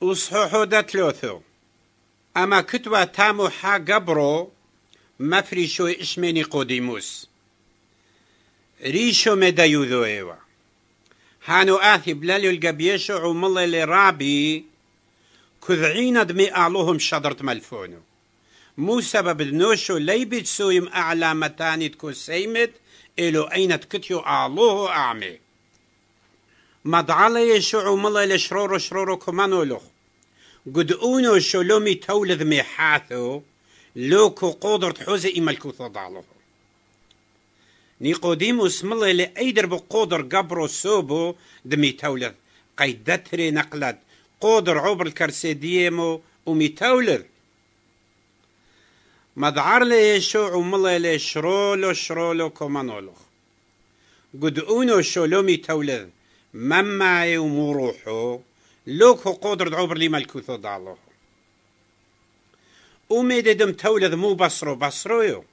وصحوحو دتلوثو أما كتوى تامو حا قبرو مفرشو اشميني قديموس ريشو يوذو إيوا هانو آثي بلاليو القبيشو عملي لرابي كذعين دمي أعلوهم شدرت ملفونو مو سبب دنوشو لي بيتسويم أعلى متاني تكو سيمت إلو أين تكتيو أعلوه أعمي مدعالة يشوع ملا لشرور شرور كمانو لخ قد أونو شلومي تولد ميحاثو لوكو قدر حوزي إمالكو تضعله نيقوديموس ملا لأيدر بقدر قبرو سوبو دمي تولد قيدتري نقلد قدر عبر ديمو ومي تولد مدعر يشوع ملا لشرولو شرولو كمانولو قد أونو شلومي تولد مماي يمروحو لوك هو قدر دعوبر لي ملكوتو دالو أميد دم تولد مو بصرو بصرو يو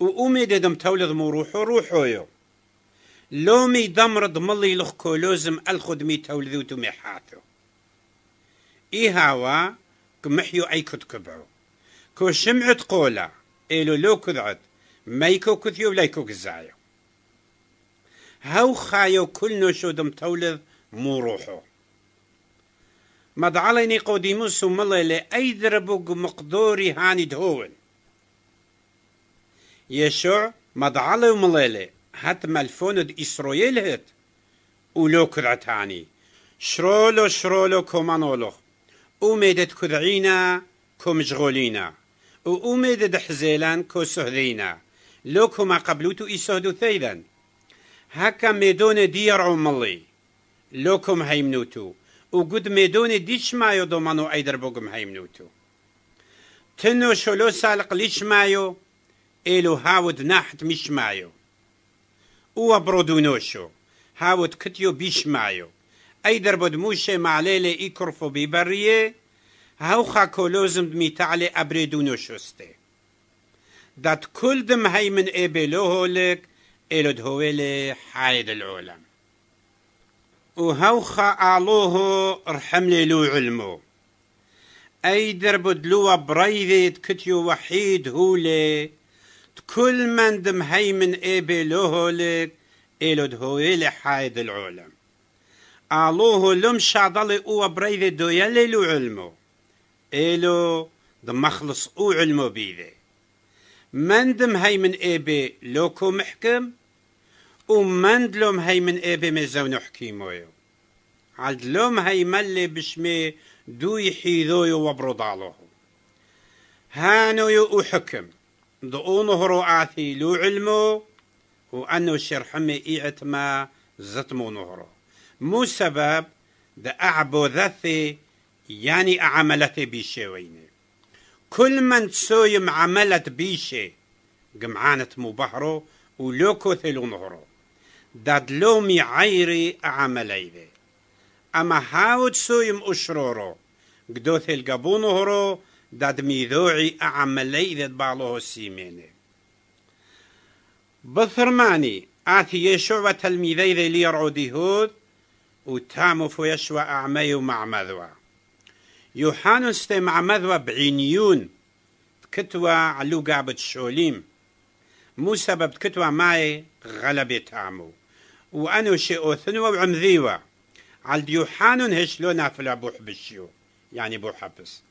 وأميد دم تولد مو روحو روحو يو لومي دمرد ملي لخكو لوزم الخد مي تولدو تمي حاتو إيهاوا كمحيو أي كد كبعو كو شمعت قولا إلو لو كذعت يكو كثيو يكو كزايو هاو خايو كل دم تولد مو روحو مدعالي نيقوديموس ملي لأي دربوك مقدوري هاني دهوين يشوع مدعالي ومليلي هات مالفوند إسرائيل هت ولو كرتاني شرولو شرولو كومانولو أميدت كدعينا كومشغولينا وأميدت حزيلان كسهدينا لو كما قبلوتو إسهدو ثيدا هكا ميدون دير عملي لوكم هيمنوتو وقد ميدون ديش ما يضمنو ايدر بوكم هيمنوتو تنو شلو سالق ليش مايو إلو هاود ناحت مش مايو و برودونوشو هاود كتيو بيش مايو أيدر بود موشي معليلي إيكرفو ببريه هاو خاكو لازم دميتعلي أبريدونوشوستي دات كل دم هاي من إبلوهولك إلى دهويل حايد العولم وهوخا آلوه رحملي لي لو علمو أي درب دلو بريذي تكتيو وحيد هولي تكل من دم من إيبي لك إلو دهويل حايد العولم آلوه لم شادلي أو بريذي دويالي لو علمو إلو دم أو علمو بيذي من دم من إيبي لوكو محكم ومندلوم هاي هي من ابي مزو نحكيمويو عاد لوم هي ملي بشمي دو يحيدويو وبرضالوه حكم دو نهرو آثي لو علمو وأنو شرحمي إيعتما زتمو نهرو مو سبب دا أعبو ذثي يعني أعملتي بيشي ويني كل من تسويم عملت بيشي قمعانت مبهرو ولوكو ثلو نهرو داد لومی عیری عملیده اما هاود سویم اشرو رو گدو القبون رو داد ميذوعي أعملي ذات بعضه السيمينة بثرماني آثي يشوع تلميذي ذي ليرعو و تامو فویشو اعمی و معمدو. يوحان ستي معمذوة بعينيون كتوى علو گابت شولیم. مو سبب كتوى معي غلبة تامو وأنو شي اوثنو وعمذيوة على ديوحانون هشلو نافلا بوح بشيو يعني بو حبس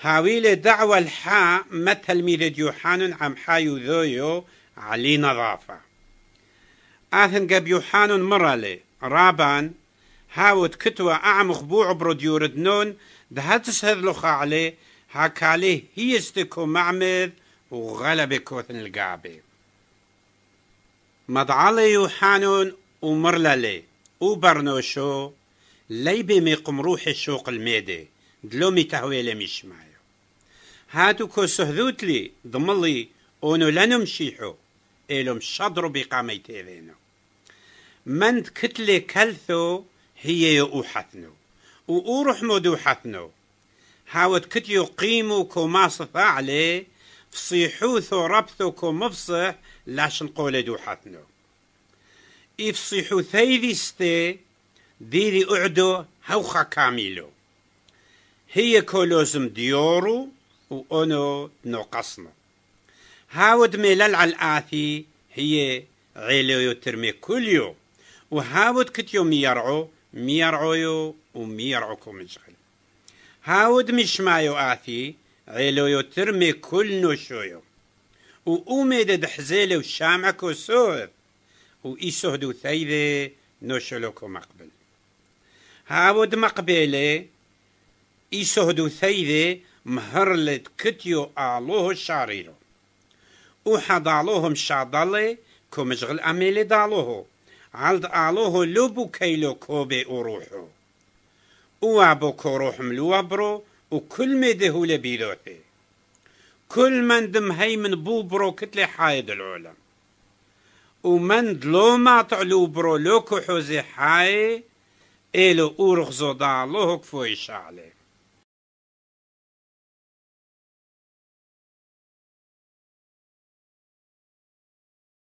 هاويل دعوة الحا ما تلميذ ديوحانون عم حايو ذويو علي نظافة آثن قب يوحانون مرالي رابان هاوت كتوة أعم خبوع بروديوردنون دهات سهد لخا عليه هاكاليه هيستكو معمد وغلبكو ثن القابي مدعالي يوحانون ومرلالي وبرنوشو ليبي ميقم روحي الشوق الميدي دلومي تهويلة مشمعيو هاتو كو سهذوتلي ضملي اونو لنم شيحو إلوم شضرو بقامي تيرينو مند كتلي كلثو هي أوحثنو وأوروح مدوحثنو هاوت كتيو قيمو ما صفا عليه فصيحوثو ربثوكو مفصح لاش نقول دوحتنو إفصيحو ثيذي ستي ديري أعدو هوخا كاميلو هي كولوزم ديورو أونو نقصنو هاود ملل على الآثي هي عيلو ترمي كل يوم وهاود كتيو يرعو ميرعو يو وميرعو كومجغل هاود مش مايو آثي عيلو ترمي كل نشويو شامعكو دحزيل و وسوب وإسهدو ثيبة نشلوكو مقبل هاود مقبلة إسهدو ثيبة مهرلت كتيو آلوه شاريرو وحضالوهم شادالي كمشغل أميلي دالوه عالد آلوه لوبو كيلو كوبي وروحو وابو كروح ملوابرو وكل ما دهولة بيلوحي كل من دم هيمن بو برو كتلي حايد العلا ومن دلو ما تعلو برو لوكو حوزي حاي إلو أورخ زودا لوهك فويش عليه